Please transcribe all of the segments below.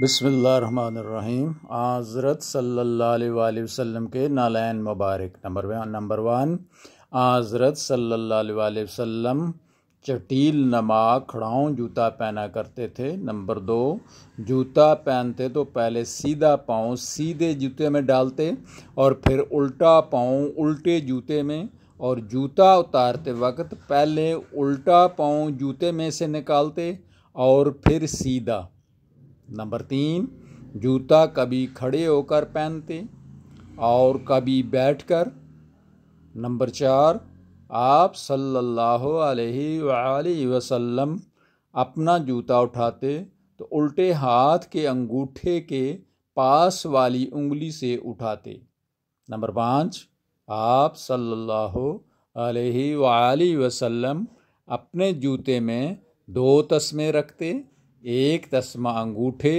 बसमीम आज़रत सल्ला वसम के नालैन मुबारक नंबर नंबर वन आज़रत सल्ला वसम चटील नमा खड़ाऊँ जूता पहना करते थे नंबर दो जूता पहनते तो पहले सीधा पाँव सीधे जूते में डालते और फिर उल्टा पाँव उल्टे जूते में और जूता उतारते वक्त पहले उल्टा पाँव जूते में से निकालते और फिर सीधा नंबर तीन जूता कभी खड़े होकर पहनते और कभी बैठकर नंबर चार आप सल्लल्लाहु अलैहि वसल्लम अपना जूता उठाते तो उल्टे हाथ के अंगूठे के पास वाली उंगली से उठाते नंबर पाँच आप सल्लल्लाहु अलैहि वसल्लम अपने जूते में दो तस्में रखते एक तस्मा अंगूठे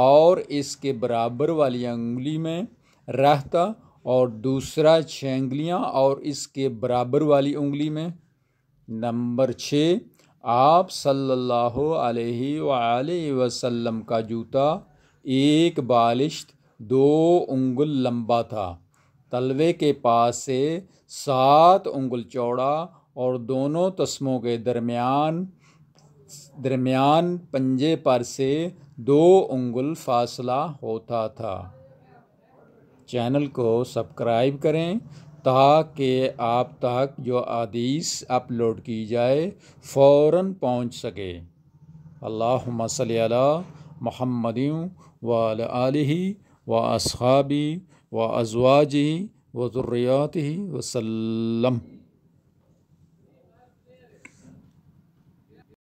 और इसके बराबर वाली उंगली में रहता और दूसरा छः उंगलियाँ और इसके बराबर वाली उंगली में नंबर छः आप सल्लल्लाहु अलैहि वसल्लम का जूता एक बालिश दो उंगल लंबा था तलवे के पास से सात उंगल चौड़ा और दोनों तस्मों के दरमियान दरमियान पंजे पर से दो उंगुल फासला होता था चैनल को सब्सक्राइब करें ताकि आप तक जो आदीस अपलोड की जाए फ़ौर पहुँच सके अल्लाह सल महमद वाल व असहाबी व अजवाजी व ही वसलम